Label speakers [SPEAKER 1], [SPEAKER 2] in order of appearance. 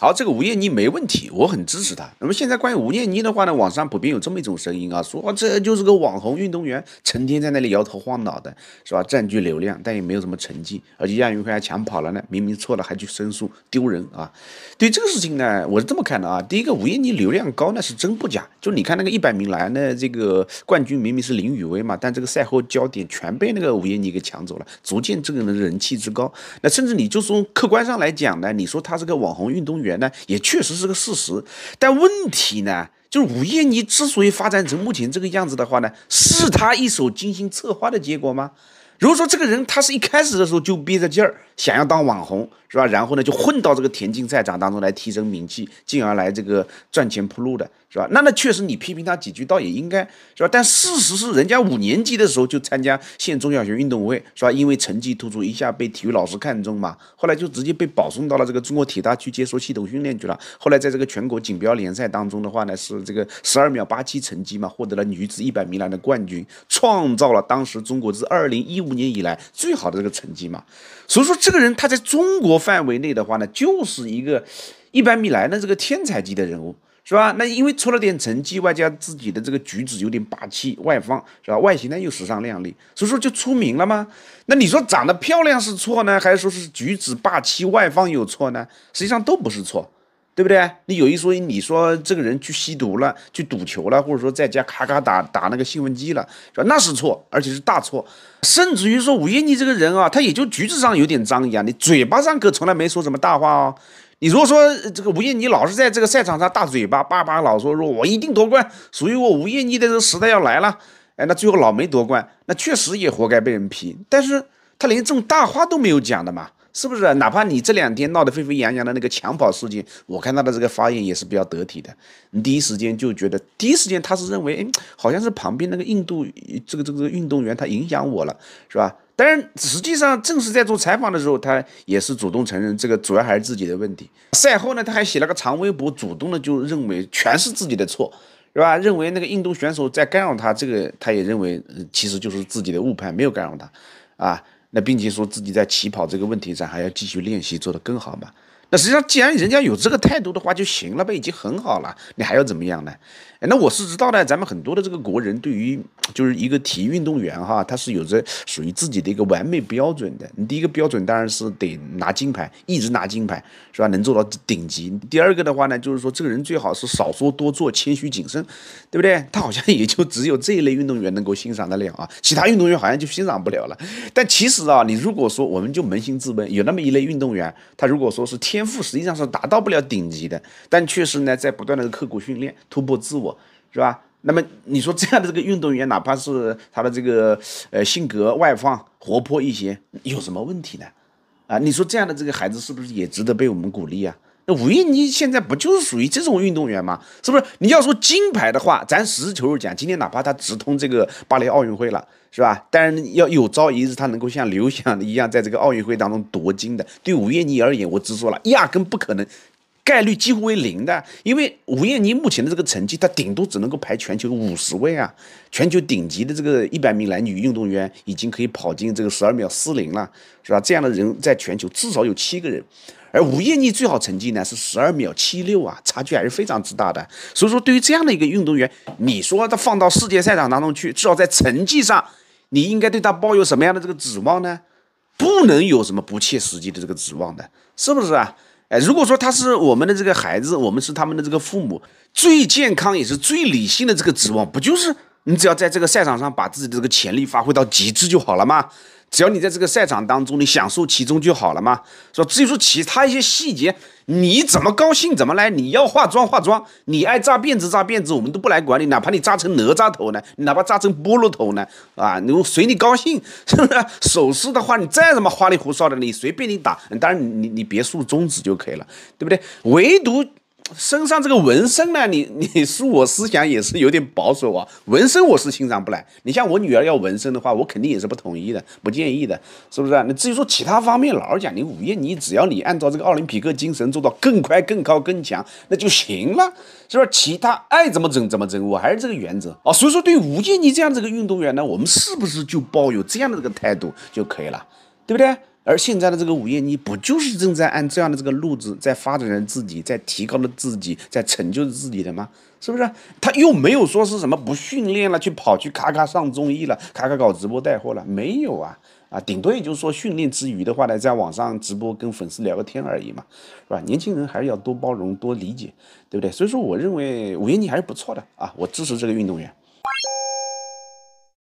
[SPEAKER 1] 好，这个吴燕妮没问题，我很支持她。那么现在关于吴燕妮的话呢，网上普遍有这么一种声音啊，说这就是个网红运动员，成天在那里摇头晃脑的，是吧？占据流量，但也没有什么成绩，而且亚运会还抢跑了呢，明明错了还去申诉，丢人啊！对这个事情呢，我是这么看的啊。第一个，吴燕妮流量高那是真不假，就你看那个一百名栏的这个冠军明明是林雨薇嘛，但这个赛后焦点全被那个吴燕妮给抢走了，足见这个人人气之高。那甚至你就从客观上来讲呢，你说他是个网红运动员。也确实是个事实，但问题呢？就是午夜你之所以发展成目前这个样子的话呢，是他一手精心策划的结果吗？如果说这个人他是一开始的时候就憋着劲儿想要当网红是吧，然后呢就混到这个田径赛场当中来提升名气，进而来这个赚钱铺路的是吧？那那确实你批评他几句倒也应该是吧。但事实是，人家五年级的时候就参加县中小学运动会是吧？因为成绩突出，一下被体育老师看中嘛，后来就直接被保送到了这个中国体大去接受系统训练去了。后来在这个全国锦标赛当中的话呢，是这个十二秒八七成绩嘛，获得了女子一百米栏的冠军，创造了当时中国自二零一五。五年以来最好的这个成绩嘛，所以说这个人他在中国范围内的话呢，就是一个一百米来的这个天才级的人物，是吧？那因为出了点成绩，外加自己的这个举止有点霸气外放，是吧？外形呢又时尚靓丽，所以说就出名了吗？那你说长得漂亮是错呢，还是说是举止霸气外放有错呢？实际上都不是错。对不对？你有一说一，你说这个人去吸毒了，去赌球了，或者说在家咔咔打打那个兴奋剂了，那是错，而且是大错，甚至于说吴彦妮这个人啊，他也就举止上有点脏一样，你嘴巴上可从来没说什么大话哦。你如果说这个吴彦妮老是在这个赛场上大嘴巴，爸爸老说说我一定夺冠，属于我吴彦妮的这个时代要来了，哎，那最后老没夺冠，那确实也活该被人批。但是他连这种大话都没有讲的嘛。是不是？哪怕你这两天闹得沸沸扬扬的那个抢跑事件，我看他的这个发言也是比较得体的。你第一时间就觉得，第一时间他是认为，哎，好像是旁边那个印度这个这个运动员他影响我了，是吧？但是实际上正是在做采访的时候，他也是主动承认这个主要还是自己的问题。赛后呢，他还写了个长微博，主动的就认为全是自己的错，是吧？认为那个印度选手在干扰他，这个他也认为其实就是自己的误判，没有干扰他，啊。那并且说自己在起跑这个问题上还要继续练习，做得更好嘛？那实际上，既然人家有这个态度的话就行了呗，已经很好了，你还要怎么样呢？那我是知道的，咱们很多的这个国人对于就是一个体育运动员哈，他是有着属于自己的一个完美标准的。你第一个标准当然是得拿金牌，一直拿金牌是吧？能做到顶级。第二个的话呢，就是说这个人最好是少说多做，谦虚谨慎，对不对？他好像也就只有这一类运动员能够欣赏得了啊，其他运动员好像就欣赏不了了。但其实啊，你如果说我们就扪心自问，有那么一类运动员，他如果说是天天赋实际上是达到不了顶级的，但确实呢，在不断的刻苦训练、突破自我，是吧？那么你说这样的这个运动员，哪怕是他的这个呃性格外放、活泼一些，有什么问题呢？啊，你说这样的这个孩子是不是也值得被我们鼓励啊？吴燕妮现在不就是属于这种运动员吗？是不是？你要说金牌的话，咱实事求是讲，今天哪怕他直通这个巴黎奥运会了，是吧？当然要有朝一日他能够像刘翔一样在这个奥运会当中夺金的，对吴燕妮而言，我直说了，压根不可能，概率几乎为零的，因为吴燕妮目前的这个成绩，她顶多只能够排全球五十位啊。全球顶级的这个一百名男女运动员，已经可以跑进这个十二秒四零了，是吧？这样的人在全球至少有七个人。而吴艳妮最好成绩呢是十二秒七六啊，差距还是非常之大的。所以说，对于这样的一个运动员，你说他放到世界赛场当中去，至少在成绩上，你应该对他抱有什么样的这个指望呢？不能有什么不切实际的这个指望的，是不是啊？哎，如果说他是我们的这个孩子，我们是他们的这个父母，最健康也是最理性的这个指望，不就是你只要在这个赛场上把自己的这个潜力发挥到极致就好了吗？只要你在这个赛场当中，你享受其中就好了嘛。说至于说其他一些细节，你怎么高兴怎么来，你要化妆化妆，你爱扎辫子扎辫子，我们都不来管你。哪怕你扎成哪吒头呢，哪怕扎成菠萝头呢，啊，你随你高兴，是不是？首饰的话，你再怎么花里胡哨的，你随便你打，当然你你别竖中指就可以了，对不对？唯独。身上这个纹身呢，你 你是我思想也是有点保守啊，纹身我是欣赏不来。你像我女儿要纹身的话，我肯定也是不同意的，不建议的，是不是？你至于说其他方面，老实讲，你武夜你只要你按照这个奥林匹克精神做到更快、更高、更强，那就行了，是不是？其他爱怎么整怎么整，我还是这个原则啊。所以说，对吴建妮这样子个运动员呢，我们是不是就抱有这样的这个态度就可以了，对不对？而现在的这个午夜，妮，不就是正在按这样的这个路子在发展着自己，在提高了自己，在成就着自己的吗？是不是？他又没有说是什么不训练了，去跑去咔咔上综艺了，咔咔搞直播带货了，没有啊？啊，顶多也就是说训练之余的话呢，在网上直播跟粉丝聊个天而已嘛，是吧？年轻人还是要多包容多理解，对不对？所以说，我认为吴夜妮还是不错的啊，我支持这个运动员。